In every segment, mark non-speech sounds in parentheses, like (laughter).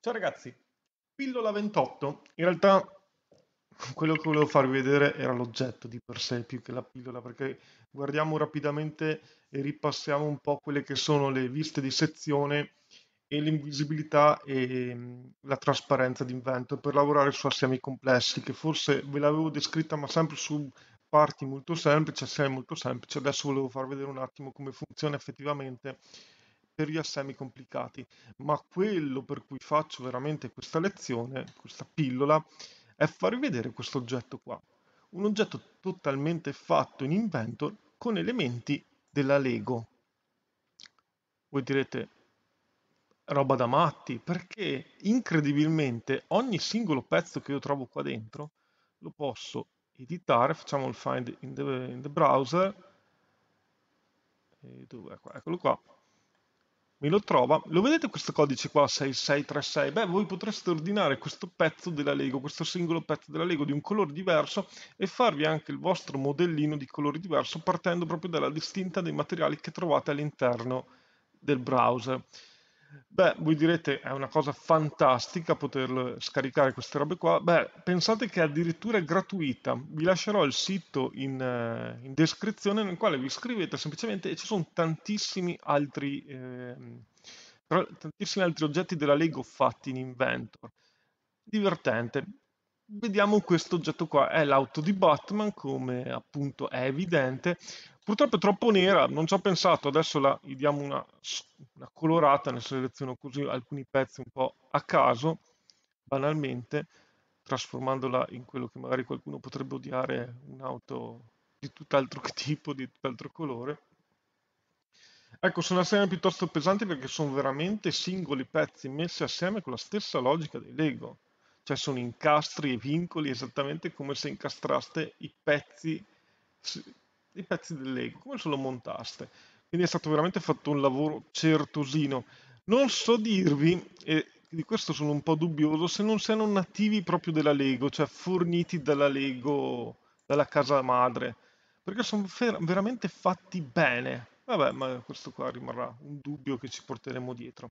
Ciao ragazzi, pillola 28. In realtà quello che volevo farvi vedere era l'oggetto di per sé più che la pillola, perché guardiamo rapidamente e ripassiamo un po' quelle che sono le viste di sezione e l'invisibilità e mm, la trasparenza di Inventor per lavorare su assemi complessi, che forse ve l'avevo descritta ma sempre su parti molto semplici, assemi molto semplici. Adesso volevo far vedere un attimo come funziona effettivamente per gli assemi complicati, ma quello per cui faccio veramente questa lezione, questa pillola, è farvi vedere questo oggetto qua. Un oggetto totalmente fatto in Inventor con elementi della Lego. Voi direte, roba da matti, perché incredibilmente ogni singolo pezzo che io trovo qua dentro lo posso editare, facciamo il find in the, in the browser, e dov'è ecco, eccolo qua, me lo trova. Lo vedete questo codice qua 6636? Beh, voi potreste ordinare questo pezzo della Lego, questo singolo pezzo della Lego di un colore diverso e farvi anche il vostro modellino di colore diverso partendo proprio dalla distinta dei materiali che trovate all'interno del browser. Beh, voi direte è una cosa fantastica poter scaricare queste robe qua. Beh, pensate che addirittura è gratuita. Vi lascerò il sito in, eh, in descrizione nel quale vi scrivete semplicemente e ci sono tantissimi altri, eh, tantissimi altri oggetti della Lego fatti in Inventor. Divertente. Vediamo questo oggetto qua, è l'auto di Batman come appunto è evidente, purtroppo è troppo nera, non ci ho pensato, adesso la, gli diamo una, una, colorata, ne seleziono così alcuni pezzi un po' a caso, banalmente, trasformandola in quello che magari qualcuno potrebbe odiare, un'auto di tutt'altro (laughs) tipo, di tutt'altro colore. Ecco, sono assieme piuttosto pesanti perché sono veramente singoli pezzi messi assieme con la stessa logica dei Lego, cioè sono incastri e vincoli esattamente come se incastraste i pezzi dei pezzi del Lego, come se lo montaste. Quindi è stato veramente fatto un lavoro certosino. Non so dirvi, e di questo sono un po' dubbioso, se non siano nativi proprio della Lego, cioè forniti dalla Lego, dalla casa madre, perché sono veramente fatti bene. Vabbè, ma questo qua rimarrà un dubbio che ci porteremo dietro.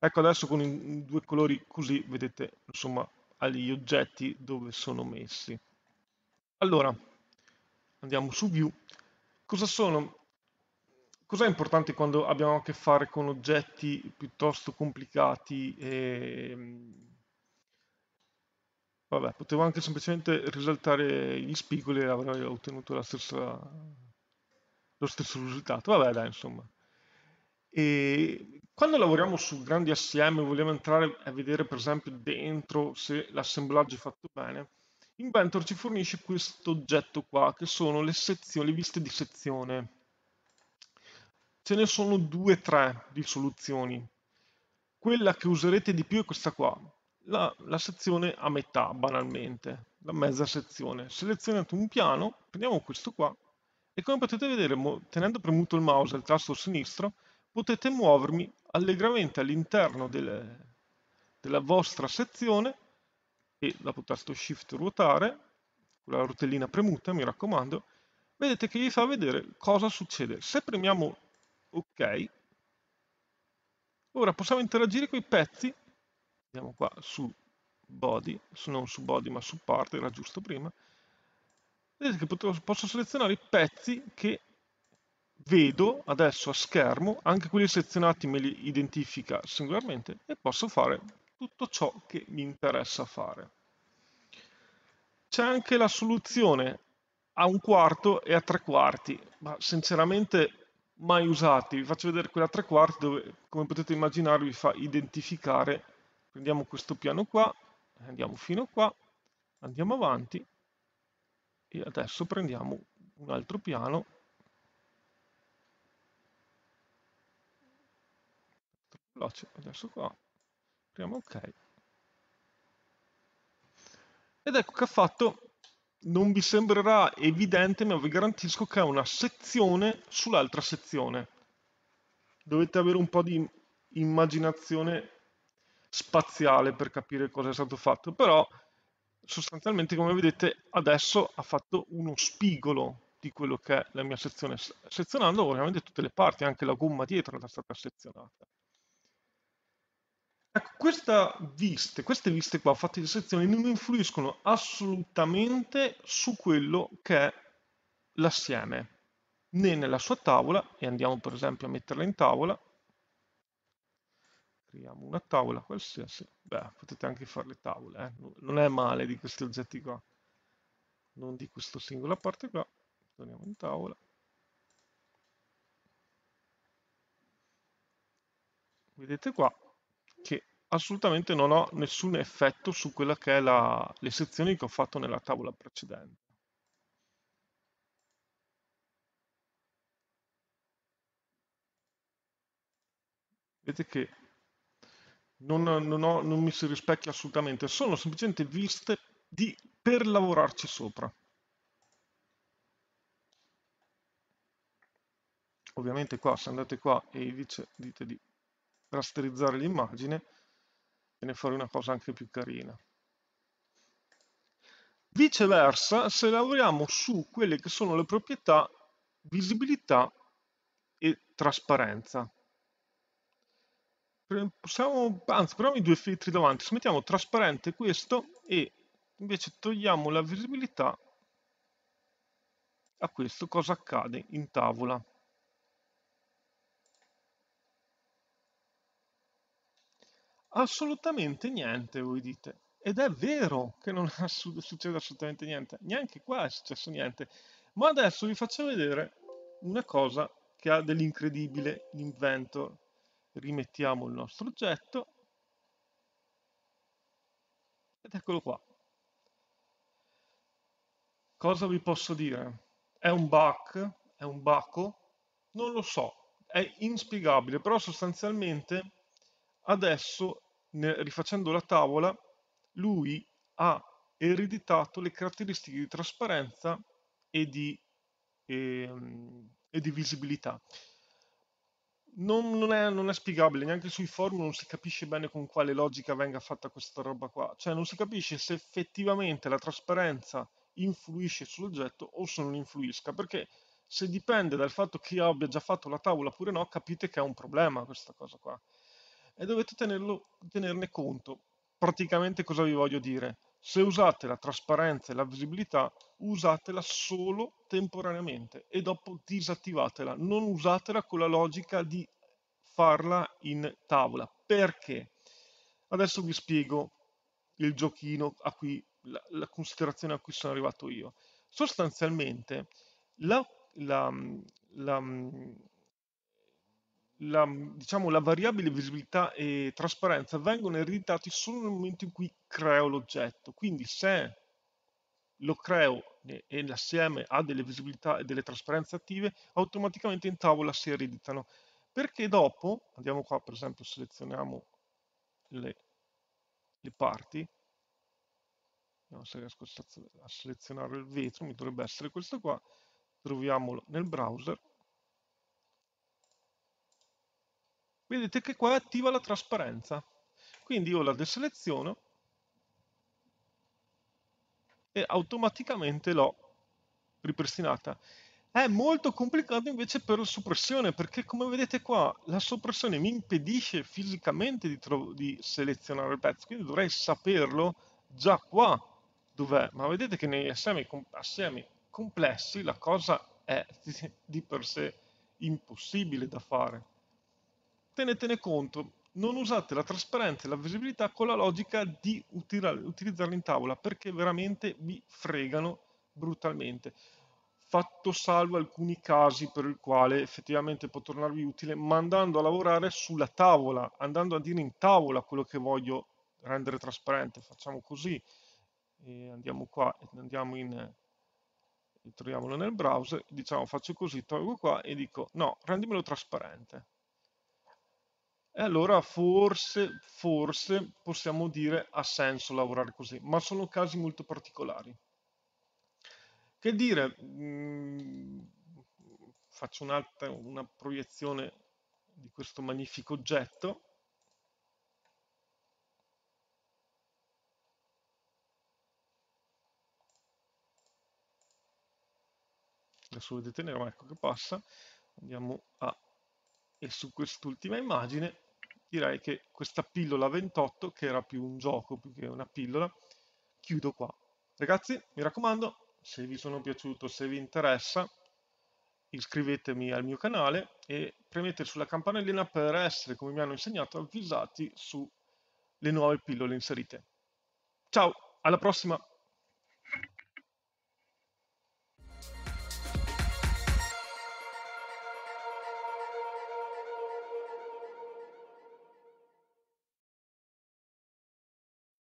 Ecco, adesso con i due colori così vedete, insomma, agli oggetti dove sono messi. Allora, andiamo su view. Cosa sono? Cos'è importante quando abbiamo a che fare con oggetti piuttosto complicati e... Mm, vabbè, potevo anche semplicemente risaltare gli spigoli e avrei ottenuto stessa... lo stesso risultato. Vabbè, dai, insomma. E quando lavoriamo su grandi assieme vogliamo entrare a vedere per esempio dentro se l'assemblaggio è fatto bene, Inventor ci fornisce questo oggetto qua, che sono le, sezioni, le liste di sezione. Ce ne sono due tre di soluzioni. Quella che userete di più è questa qua, la, la sezione a metà, banalmente, la mezza sezione. Selezionate un piano, prendiamo questo qua, e come potete vedere, tenendo premuto il mouse e il tasto sinistro, potete muovermi allegramente all'interno del, della vostra sezione e dopo tasto shift ruotare, con la rotellina premuta mi raccomando, vedete che vi fa vedere cosa succede. Se premiamo ok, ora possiamo interagire con i pezzi, andiamo qua su body, non su body ma su parte era giusto prima, vedete che posso selezionare i pezzi che vedo adesso a schermo, anche quelli selezionati me li identifica singolarmente e posso fare tutto ciò che mi interessa fare. C'è anche la soluzione a un quarto e a tre quarti, ma sinceramente mai usati. Vi faccio vedere quella a tre quarti dove, come potete immaginare, vi fa identificare. Prendiamo questo piano qua, andiamo fino qua, andiamo avanti e adesso prendiamo un altro piano adesso qua Scriviamo ok. Ed ecco che ha fatto, non vi sembrerà evidente, ma vi garantisco che è una sezione sull'altra sezione. Dovete avere un po' di immaginazione spaziale per capire cosa è stato fatto, però sostanzialmente come vedete adesso ha fatto uno spigolo di quello che è la mia sezione, sezionando ovviamente tutte le parti, anche la gomma dietro è stata sezionata. Ecco, vista, queste viste qua fatte di sezione non influiscono assolutamente su quello che è l'assieme, né nella sua tavola, e andiamo per esempio a metterla in tavola, creiamo una tavola qualsiasi, beh, potete anche fare le tavole, eh? non è male di questi oggetti qua, non di questa singola parte qua, torniamo in tavola, vedete qua, assolutamente non ho nessun effetto su quella che è la, le sezioni che ho fatto nella tavola precedente. Vedete che non, non, ho, non mi si rispecchia assolutamente, sono semplicemente viste di, per lavorarci sopra. Ovviamente qua, se andate qua e dice, dite di rasterizzare l'immagine, viene fuori una cosa anche più carina. Viceversa, se lavoriamo su quelle che sono le proprietà visibilità e trasparenza. Possiamo, anzi, proviamo i due filtri davanti. Se mettiamo trasparente questo e invece togliamo la visibilità a questo, cosa accade in tavola? assolutamente niente, voi dite. Ed è vero che non (laughs) succede assolutamente niente, neanche qua è successo niente. Ma adesso vi faccio vedere una cosa che ha dell'incredibile l'inventor. Rimettiamo il nostro oggetto. Ed eccolo qua. Cosa vi posso dire? È un bug? È un baco? Non lo so, è inspiegabile, però sostanzialmente adesso rifacendo la tavola, lui ha ereditato le caratteristiche di trasparenza e di, e, ehm, e di visibilità. Non, non, è, non, è, spiegabile, neanche sui forum non si capisce bene con quale logica venga fatta questa roba qua, cioè non si capisce se effettivamente la trasparenza influisce sull'oggetto o se non influisca, perché se dipende dal fatto che io abbia già fatto la tavola oppure no, capite che è un problema questa cosa qua e dovete tenerlo, tenerne conto. Praticamente cosa vi voglio dire? Se usate la trasparenza e la visibilità, usatela solo temporaneamente e dopo disattivatela. Non usatela con la logica di farla in tavola. Perché? Adesso vi spiego il giochino a cui la, la considerazione a cui sono arrivato io. Sostanzialmente la, la, la la, diciamo, la variabile visibilità e trasparenza vengono ereditati solo nel momento in cui creo l'oggetto. Quindi se lo creo e l'assieme ha delle visibilità e delle trasparenze attive, automaticamente in tavola si ereditano. Perché dopo, andiamo qua per esempio, selezioniamo le, le parti, vediamo se riesco a selezionare il vetro, mi dovrebbe essere questo qua, troviamolo nel browser, vedete che qua è attiva la trasparenza. Quindi io la deseleziono e automaticamente l'ho ripristinata. È molto complicato invece per la soppressione, perché come vedete qua la soppressione mi impedisce fisicamente di, di selezionare il pezzo, quindi dovrei saperlo già qua dov'è. Ma vedete che negli assiemi, com assiemi complessi la cosa è di per sé impossibile da fare tenetene conto. Non usate la trasparenza e la visibilità con la logica di utilizzarli in tavola perché veramente vi fregano brutalmente. Fatto salvo alcuni casi per il quale effettivamente può tornarvi utile, ma andando a lavorare sulla tavola, andando a dire in tavola quello che voglio rendere trasparente. Facciamo così, e andiamo qua, andiamo in, troviamolo nel browser, diciamo faccio così, tolgo qua e dico no, rendimelo trasparente. E allora forse, forse possiamo dire ha senso lavorare così, ma sono casi molto particolari. Che dire, mh, mm, faccio un'altra, una proiezione di questo magnifico oggetto. Adesso vedete nero, ecco che passa. Andiamo a e su quest'ultima immagine direi che questa pillola 28, che era più un gioco più che una pillola, chiudo qua. Ragazzi, mi raccomando, se vi sono piaciuto, se vi interessa, iscrivetemi al mio canale e premete sulla campanellina per essere, come mi hanno insegnato, avvisati sulle nuove pillole inserite. Ciao, alla prossima!